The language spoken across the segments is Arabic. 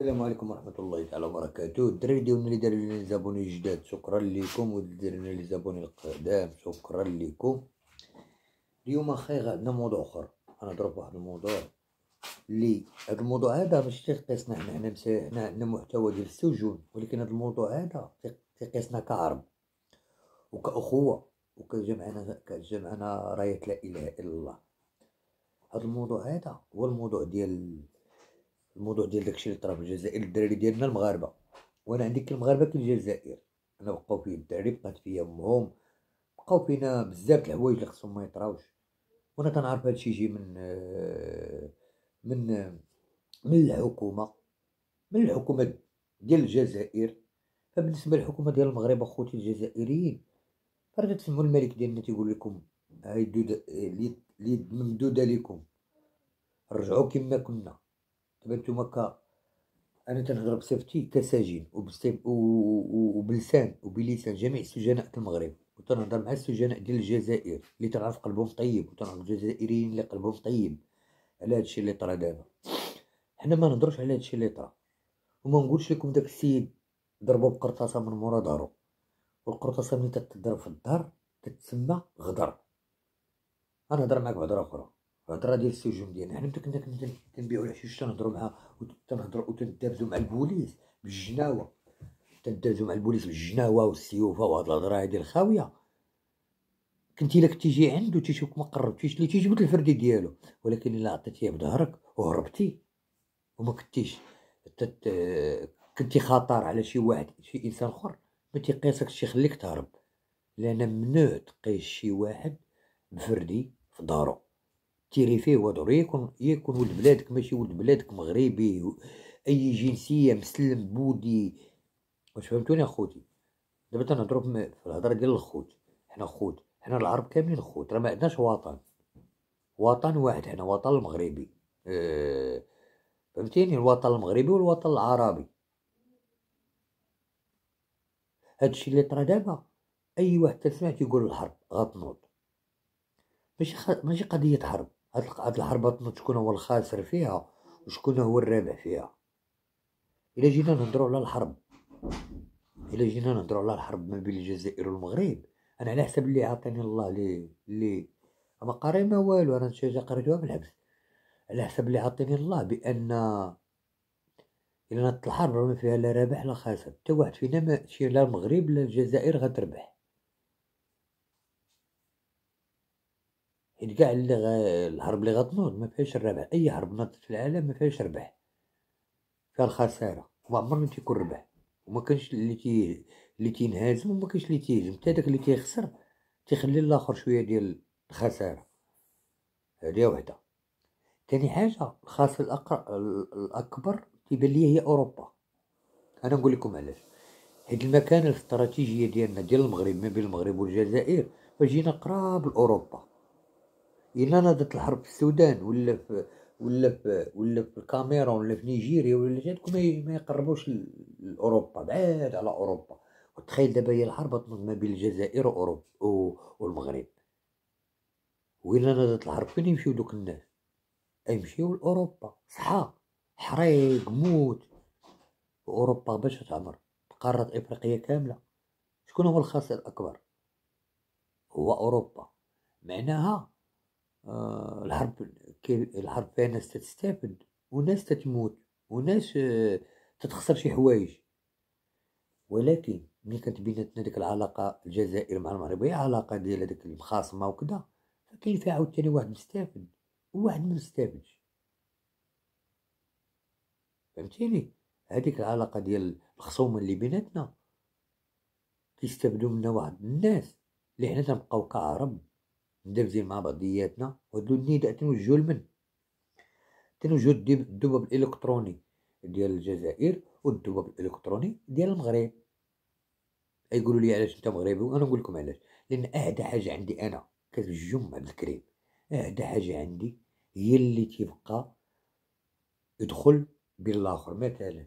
السلام عليكم ورحمة الله تعالى وبركاته الدراري ديالنا اللي دار لنا زابوني جداد شكرا لكم ودرنا لي زابوني القدام شكرا لكم اليوم اخي عندنا موضوع اخر انا ضرب واحد الموضوع اللي هذا الموضوع هذا ماشي تيقيسنا حنا حنا حنا عندنا محتوى ديال السجون ولكن هذا الموضوع هذا تيقيسنا كعرب وكأخوة وكجمعنا كجمعنا راية لا إله إلا الله هذا الموضوع هذا هو الموضوع ديال الموضوع ديال داكشي اللي طرا في الجزائر الدراري ديالنا المغاربه وانا عندي كالمغاربه كالجزائر انا بقاو فيا الدراري بقات فيا امهم بقاو فينا بزاف الحوايج اللي خصهم ما يطراوش وانا كنعرف هادشي يجي من آه، من من الحكومه من الحكومه ديال الجزائر فبالنسبه للحكومه ديال المغرب اخوتي الجزائريين فراه تسمعوا الملك ديالنا تيقول لكم هاي آه، اليد ممدوده لكم رجعوا كما كنا دابا نتوما كا انا تنهضر بصفتي كسجين وبلسان وبلسان جميع سجناء المغرب وتنهضر مع السجناء ديال الجزائر اللي تنعرف قلبهم طيب وتنعرف الجزائريين اللي قلبهم طيب على هادشي اللي طرا دابا حنا ما نهضروش على هادشي اللي طرا وما نقولش لكم داك السيد ضربو بقرطاسه من مورا دارو والقرطاسه ملي تتضرب في الدار تتسمى غدر انا نهضر معاك بهضره اخرى الهضره ديال السجون ديالنا حنا كنا كنبيعو الحشيش تنهضروا معها وتنهضروا وتندابزوا مع البوليس بالجناوه تندابزوا مع البوليس بالجناوه والسيوفه وهاد الهضره هادي الخاويه كنتي الا كنتي عندو عنده تيشوفك ما قربتيش لي تيجبد الفردي ديالو ولكن الا عطيتيه بظهرك وهربتي وما كنتيش تت... كنتي خطر على شي واحد شي انسان اخر ما تيقيسكش يخليك تهرب لان ممنوع تقيس شي واحد بفردي في دارو فيه وهادو يكون يكون ولد بلادك ماشي ولد بلادك مغربي اي جنسيه مسلم بودي واش فهمتوني اخوتي دابا تنهضروا في الهضره ديال الخوت حنا خوت حنا العرب كاملين خوت راه ما عندناش وطن وطن واحد حنا وطن المغربي أه فهمتيني الوطن المغربي والوطن العربي هادشي اللي طرا دابا اي واحد تسمع تيقول الحرب غتنوض ماشي خ... ماشي قضيه حرب هاد الحرب تنوض شكون هو الخاسر فيها وشكون هو الرابح فيها الا جينا نهضروا على الحرب الا جينا نهضروا على الحرب ما بين الجزائر والمغرب انا على حسب اللي عاطيني الله لي لي ما قاري ما والو انا شي قريتوها في الحبس على حسب اللي عاطيني الله بان الا نط الحرب ما فيها لا رابح لا خاسر حتى واحد فينا ما لا المغرب لا الجزائر غتربح يعني كاع اللي غ... الهرب اللي غتنوض ما فيهاش الربح اي هرب ناضت في العالم ما فيهاش ربح فيها الخساره وما عمر تيكون ربح وما كانش اللي تي اللي تينهزم وما كانش اللي تيهزم حتى داك اللي تيخسر تيخلي الاخر شويه ديال الخساره هذه وحده تاني حاجه الخاص الأقر... الاكبر تيبان هي اوروبا انا نقول لكم علاش حيت المكانه الاستراتيجيه ديالنا ديال المغرب ما بين المغرب والجزائر فجينا قراب لاوروبا الا نادت الحرب في السودان ولا في ولا في ولا في الكاميرون ولا في نيجيريا ولا جاتكم ما يقربوش لاوروبا بعاد على اوروبا وتخيل دابا هي الحرب تنض ما بين الجزائر واوروبا والمغرب وين نادت الحرب فين يمشيو دوك الناس يمشيو لاوروبا صحا حريق موت اوروبا باش تعمر قارة افريقيا كاملة شكون هو الخاسر الاكبر هو اوروبا معناها آه، الحرب الحرب فيها ناس تستافد وناس تتموت وناس آه، تتخسر شي حوايج ولكن ملي كانت بيناتنا ديك العلاقه الجزائر مع المغرب هي علاقه ديال هذيك المخاصمه وكذا فكاين فيها عاوتاني واحد مستافد وواحد ما مستافدش فهمتيني هذيك العلاقه ديال الخصومه اللي بيناتنا كيستافدوا منا واحد الناس اللي حنا تنبقاو كعرب مدبزين مع بعضياتنا وهادو النداء تنوجهو لمن تنوجهو الدبب الالكتروني ديال الجزائر والدبب الالكتروني ديال المغرب يقولوا لي علاش انت مغربي وانا نقول لكم علاش لان اعدى حاجه عندي انا كتجم عبد الكريم اعدى حاجه عندي هي اللي تيبقى يدخل بالاخر مثلا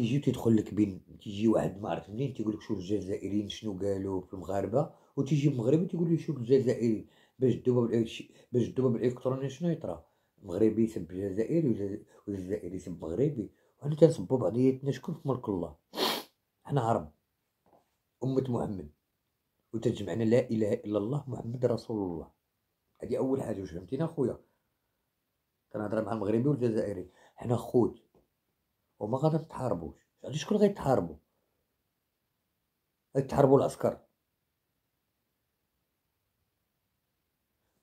تيجي تيدخل لك بين تيجي واحد ما عرفت منين تيقول لك شوف الجزائريين شنو قالوا في المغاربه وتيجي المغربي تيقول لي شوف الجزائري باش الدواء باش دوبا بالالكتروني شنو يطرا مغربي يسب الجزائري والجزائري يسب مغربي وحنا تنسبوا بعضياتنا شكون في ملك الله حنا عرب امه محمد وتجمعنا لا اله الا الله محمد رسول الله هذه اول حاجه واش فهمتينا اخويا كنهضر مع المغربي والجزائري حنا خوت وما غادا تحاربوش على شكون غادي تحاربو العسكر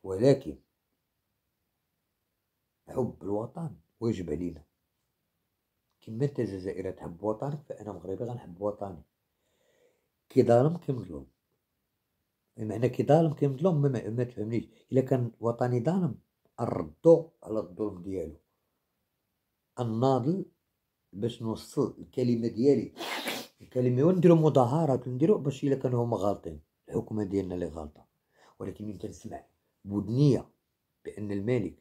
ولكن حب الوطن واجب علينا كما انت جزائري تحب وطنك فانا مغربي غنحب وطني كي ظالم كي مظلوم بمعنى كي ظالم كي مظلوم ما, ما تفهمنيش الا كان وطني ظالم نردو على الظلم ديالو الناضل باش نوصل الكلمه ديالي الكلمه ونديرو مظاهرات ونديرو باش الا كانوا هما غالطين الحكومه ديالنا اللي غالطه ولكن من كنسمع بودنيه بان الملك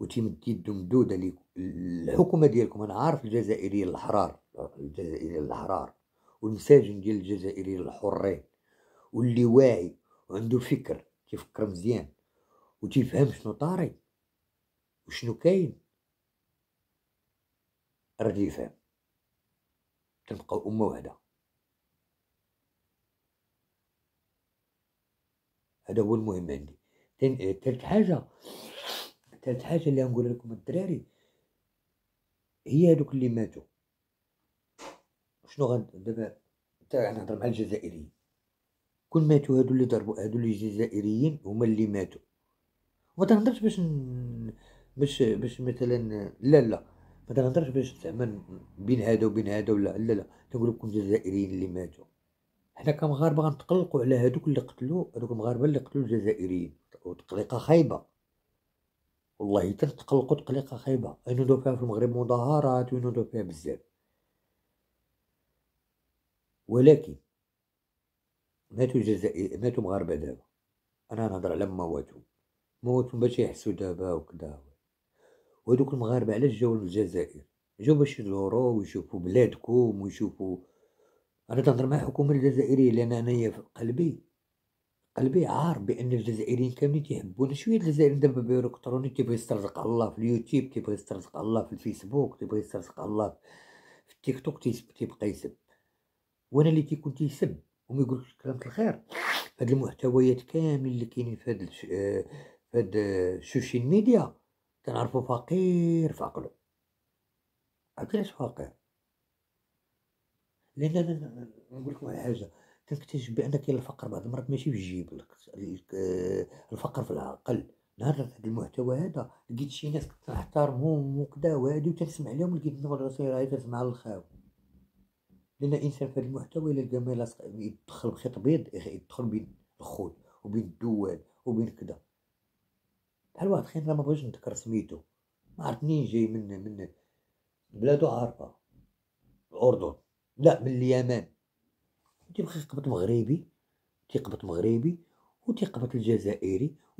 وتمد يدو مدوده للحكومه الحكومه ديالكم انا عارف الجزائريين الحرار الجزائريين الحرار والمساجن ديال الجزائريين الحرين واللي واعي وعنده فكر تيفكر مزيان وتيفهم شنو طاري وشنو كاين الراجل يفهم تنبقاو أمة واحدة هذا هو المهم عندي تالت حاجة تالت حاجة اللي غنقول لكم الدراري هي هادوك اللي ماتوا شنو غن دابا حتى غنهضر مع الجزائريين كون ماتوا هادو اللي ضربوا هادو اللي الجزائريين هما اللي ماتوا ما تنهضرش باش ن... باش باش مثلا لا لا ما كنهضرش باش زعما بين هذا وبين هذا ولا لا لا تنقول لكم الجزائريين اللي ماتوا حنا كمغاربه غنتقلقوا على هذوك اللي قتلوا هذوك المغاربه اللي قتلوا الجزائريين وتقليقه خايبه والله تنتقلقوا تقليقه خايبه ينوضوا فيها في المغرب مظاهرات وينوضوا فيها بزاف ولكن ماتوا جزائري ماتوا مغاربه دابا انا نهضر على مواتهم مواتهم باش يحسوا دابا وكذا وهذوك المغاربه علاش جاو للجزائر جاو باش يزوروا ويشوفوا بلادكم ويشوفوا انا تنهضر مع الحكومه الجزائريه لان انايا في قلبي قلبي عار بان الجزائريين كاملين تيحبونا شويه الجزائريين دابا بيروقراطي تيبغي يسترزق الله في اليوتيوب تيبغي يسترزق الله في الفيسبوك تيبغي يسترزق الله في التيك توك تيبقى يسب وانا اللي تيكون تيسب وما يقولكش كلمه الخير هاد المحتويات كامل اللي كاينين في هاد آه، في هاد السوشيال ميديا كنعرفو فقير في عقلو عرفتي علاش فقير لان نقول لكم حاجه كنكتشف بان كاين الفقر بعض المرات ماشي في الجيب آه، الفقر في العقل نهار هذا المحتوى هذا لقيت شي ناس كنت وكدا وكذا وهادي وتنسمع عليهم لقيت راسي راهي تنسمع للخاو لان الانسان في هذا المحتوى الا لقى ما يدخل بخيط بيض يدخل بين الخوت وبين الدوال وبين كذا هالواحد خير ما بغيتش نذكر سميتو ما عرفت منين جاي من من بلادو عارفة الأردن لا من اليمن تيبقى يقبط مغربي تيقبط مغربي وتيقبط الجزائري